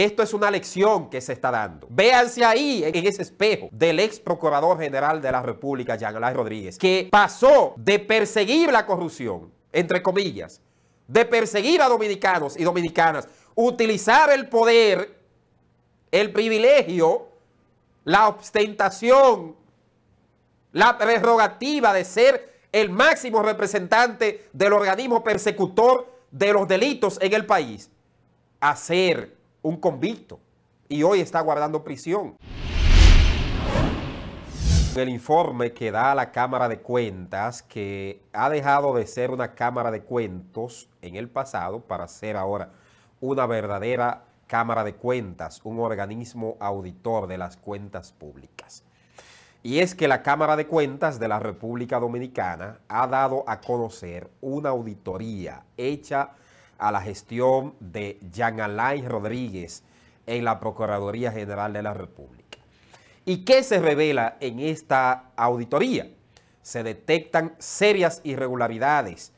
Esto es una lección que se está dando. Véanse ahí, en ese espejo, del ex procurador general de la República, Jean Rodríguez, que pasó de perseguir la corrupción, entre comillas, de perseguir a dominicanos y dominicanas, utilizar el poder, el privilegio, la ostentación, la prerrogativa de ser el máximo representante del organismo persecutor de los delitos en el país, a ser un convicto y hoy está guardando prisión. El informe que da la Cámara de Cuentas, que ha dejado de ser una Cámara de Cuentos en el pasado para ser ahora una verdadera Cámara de Cuentas, un organismo auditor de las cuentas públicas. Y es que la Cámara de Cuentas de la República Dominicana ha dado a conocer una auditoría hecha a la gestión de Jean Alain Rodríguez en la Procuraduría General de la República. ¿Y qué se revela en esta auditoría? Se detectan serias irregularidades,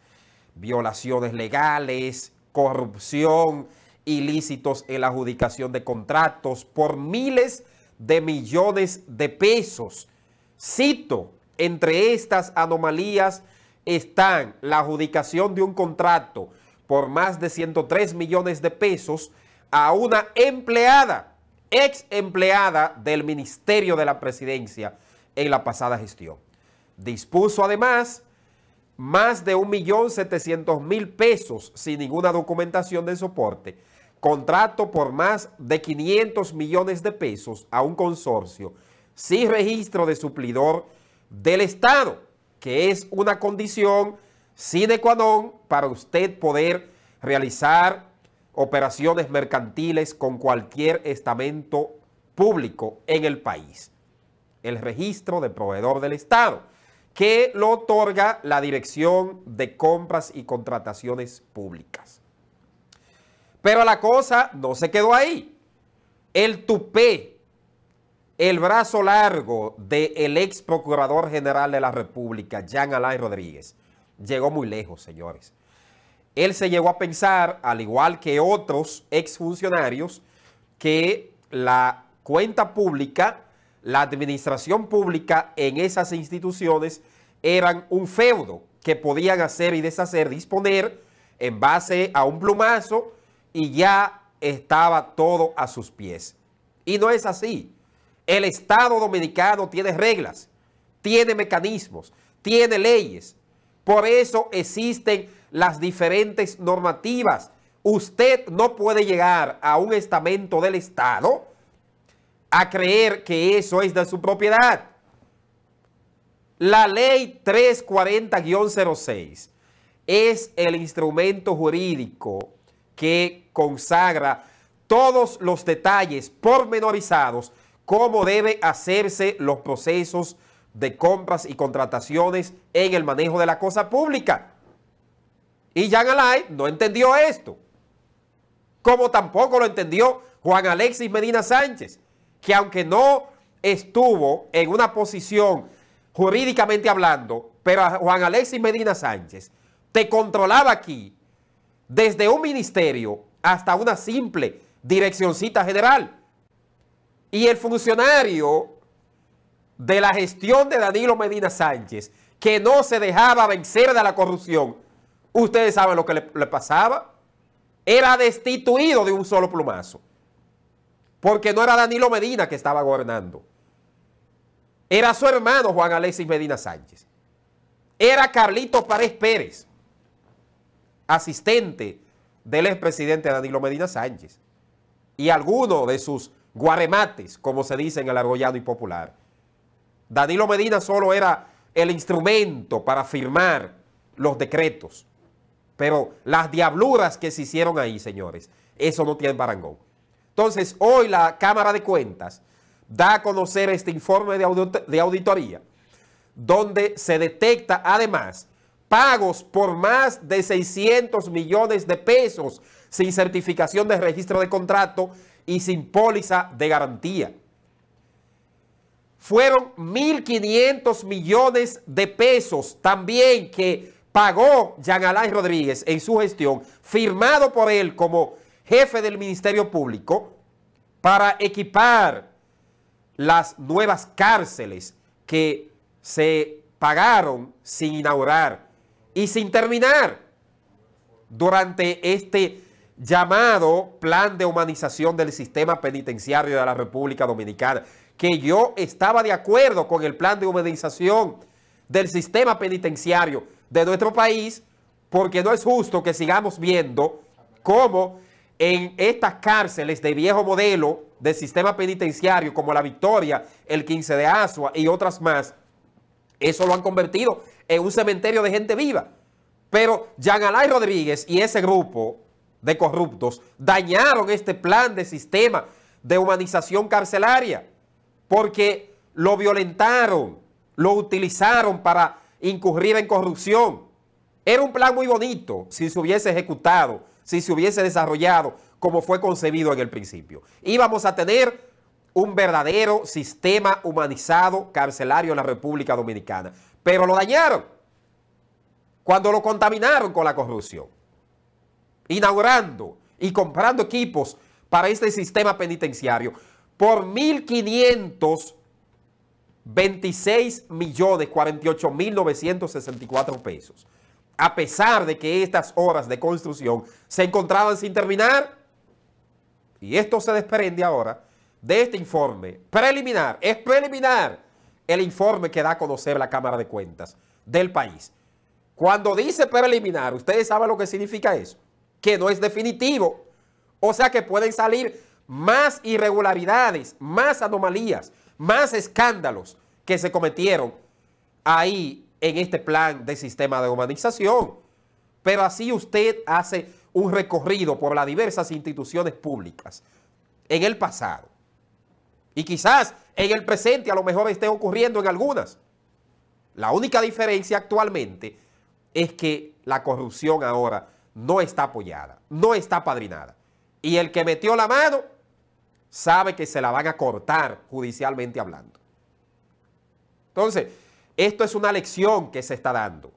violaciones legales, corrupción, ilícitos en la adjudicación de contratos por miles de millones de pesos. Cito, entre estas anomalías están la adjudicación de un contrato por más de 103 millones de pesos a una empleada, ex empleada del Ministerio de la Presidencia en la pasada gestión. Dispuso además más de 1.700.000 pesos sin ninguna documentación de soporte, contrato por más de 500 millones de pesos a un consorcio sin registro de suplidor del Estado, que es una condición Sí de para usted poder realizar operaciones mercantiles con cualquier estamento público en el país. El registro de proveedor del Estado, que lo otorga la Dirección de Compras y Contrataciones Públicas. Pero la cosa no se quedó ahí. El tupé, el brazo largo del ex procurador general de la República, Jean Alain Rodríguez, llegó muy lejos, señores. Él se llegó a pensar, al igual que otros exfuncionarios, que la cuenta pública, la administración pública en esas instituciones eran un feudo que podían hacer y deshacer, disponer en base a un plumazo y ya estaba todo a sus pies. Y no es así. El Estado dominicano tiene reglas, tiene mecanismos, tiene leyes, por eso existen las diferentes normativas. Usted no puede llegar a un estamento del Estado a creer que eso es de su propiedad. La ley 340-06 es el instrumento jurídico que consagra todos los detalles pormenorizados, cómo deben hacerse los procesos de compras y contrataciones en el manejo de la cosa pública. Y Jean Alain no entendió esto. Como tampoco lo entendió Juan Alexis Medina Sánchez, que aunque no estuvo en una posición jurídicamente hablando, pero Juan Alexis Medina Sánchez te controlaba aquí desde un ministerio hasta una simple direccioncita general. Y el funcionario de la gestión de Danilo Medina Sánchez, que no se dejaba vencer de la corrupción, ustedes saben lo que le, pasaba. Era destituido de un solo plumazo. Porque no era Danilo Medina que estaba gobernando. Era su hermano Juan Alexis Medina Sánchez. Era Carlito Párez Pérez, asistente del expresidente Danilo Medina Sánchez. Y alguno de sus guaremates, como se dice en el argollano y popular. Danilo Medina solo era el instrumento para firmar los decretos. Pero las diabluras que se hicieron ahí, señores, eso no tiene parangón. Entonces, hoy la Cámara de Cuentas da a conocer este informe de, de auditoría, donde se detecta además pagos por más de 600 millones de pesos sin certificación de registro de contrato y sin póliza de garantía fueron 1.500 millones de pesos también que pagó Jean Alain Rodríguez en su gestión, firmado por él como jefe del Ministerio Público, para equipar las nuevas cárceles que se pagaron sin inaugurar y sin terminar durante este llamado plan de humanización del sistema penitenciario de la República Dominicana que yo estaba de acuerdo con el plan de humanización del sistema penitenciario de nuestro país, porque no es justo que sigamos viendo cómo en estas cárceles de viejo modelo del sistema penitenciario, como La Victoria, el 15 de Asua y otras más, eso lo han convertido en un cementerio de gente viva. Pero Jean Alay Rodríguez y ese grupo de corruptos dañaron este plan de sistema de humanización carcelaria porque lo violentaron, lo utilizaron para incurrir en corrupción. Era un plan muy bonito si se hubiese ejecutado, si se hubiese desarrollado como fue concebido en el principio. Íbamos a tener un verdadero sistema humanizado carcelario en la República Dominicana. Pero lo dañaron cuando lo contaminaron con la corrupción, inaugurando y comprando equipos para este sistema penitenciario por 1.526 millones mil pesos. A pesar de que estas horas de construcción se encontraban sin terminar, y esto se desprende ahora de este informe preliminar, es preliminar el informe que da a conocer la Cámara de Cuentas del país. Cuando dice preliminar, ustedes saben lo que significa eso, que no es definitivo. O sea que pueden salir más irregularidades, más anomalías, más escándalos que se cometieron ahí en este plan de sistema de humanización. Pero así usted hace un recorrido por las diversas instituciones públicas en el pasado. Y quizás en el presente a lo mejor esté ocurriendo en algunas. La única diferencia actualmente es que la corrupción ahora no está apoyada, no está padrinada. Y el que metió la mano sabe que se la van a cortar judicialmente hablando. Entonces, esto es una lección que se está dando.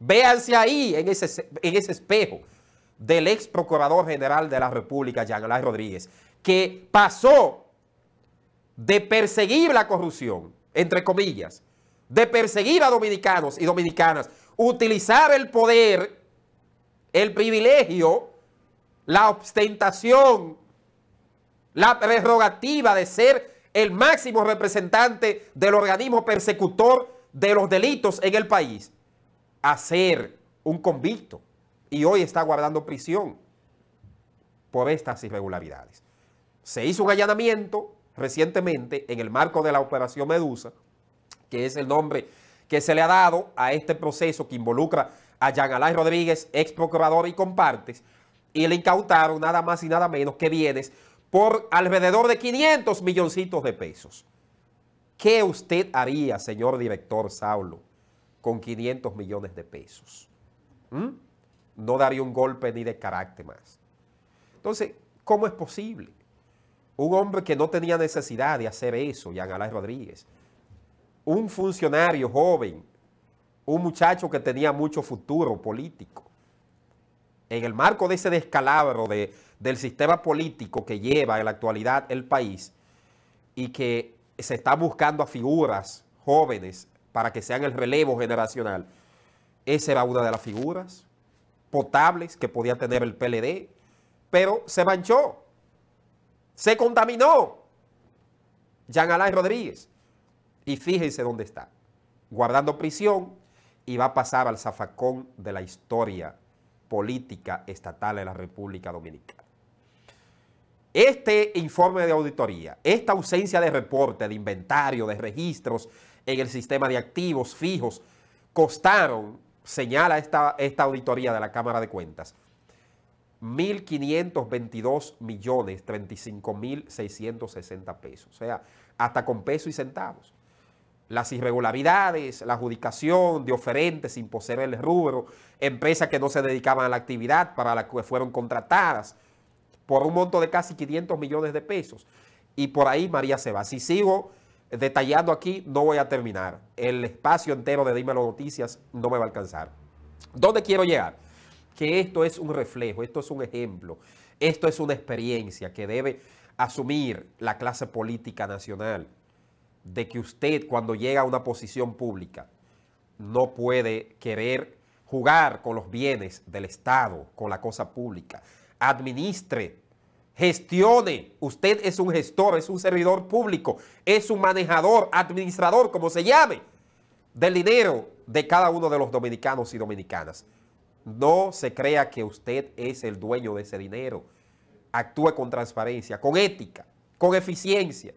Véanse ahí en ese, en ese espejo del ex procurador general de la República, Jean Rodríguez, que pasó de perseguir la corrupción, entre comillas, de perseguir a dominicanos y dominicanas, utilizar el poder, el privilegio, la ostentación la prerrogativa de ser el máximo representante del organismo persecutor de los delitos en el país a ser un convicto y hoy está guardando prisión por estas irregularidades. Se hizo un allanamiento recientemente en el marco de la Operación Medusa, que es el nombre que se le ha dado a este proceso que involucra a Jean Rodríguez, ex procurador y compartes, y le incautaron nada más y nada menos que bienes por alrededor de 500 milloncitos de pesos. ¿Qué usted haría, señor director Saulo, con 500 millones de pesos? ¿Mm? No daría un golpe ni de carácter más. Entonces, ¿cómo es posible? Un hombre que no tenía necesidad de hacer eso, Jean Alain Rodríguez. Un funcionario joven, un muchacho que tenía mucho futuro político. En el marco de ese descalabro de del sistema político que lleva en la actualidad el país y que se está buscando a figuras jóvenes para que sean el relevo generacional. Esa era una de las figuras potables que podía tener el PLD, pero se manchó, se contaminó. Jean Alain Rodríguez. Y fíjense dónde está, guardando prisión y va a pasar al zafacón de la historia política estatal de la República Dominicana. Este informe de auditoría, esta ausencia de reporte, de inventario, de registros en el sistema de activos fijos, costaron, señala esta, esta auditoría de la Cámara de Cuentas, 1.522 millones pesos, o sea, hasta con pesos y centavos. Las irregularidades, la adjudicación de oferentes sin poseer el rubro, empresas que no se dedicaban a la actividad para la que fueron contratadas, por un monto de casi 500 millones de pesos. Y por ahí María se va. Si sigo detallando aquí, no voy a terminar. El espacio entero de Dímelo Noticias no me va a alcanzar. ¿Dónde quiero llegar? Que esto es un reflejo, esto es un ejemplo, esto es una experiencia que debe asumir la clase política nacional, de que usted cuando llega a una posición pública no puede querer jugar con los bienes del Estado, con la cosa pública, administre, gestione. Usted es un gestor, es un servidor público, es un manejador, administrador, como se llame, del dinero de cada uno de los dominicanos y dominicanas. No se crea que usted es el dueño de ese dinero. Actúe con transparencia, con ética, con eficiencia,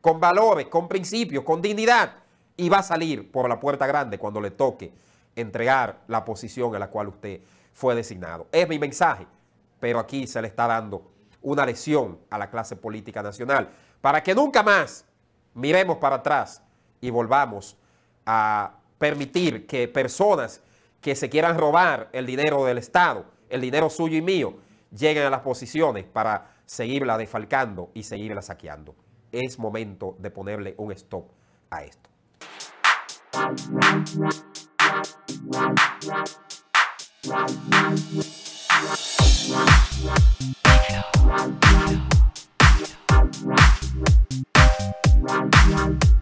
con valores, con principios, con dignidad y va a salir por la puerta grande cuando le toque entregar la posición a la cual usted fue designado. Es mi mensaje pero aquí se le está dando una lesión a la clase política nacional, para que nunca más miremos para atrás y volvamos a permitir que personas que se quieran robar el dinero del Estado, el dinero suyo y mío, lleguen a las posiciones para seguirla defalcando y seguirla saqueando. Es momento de ponerle un stop a esto. You.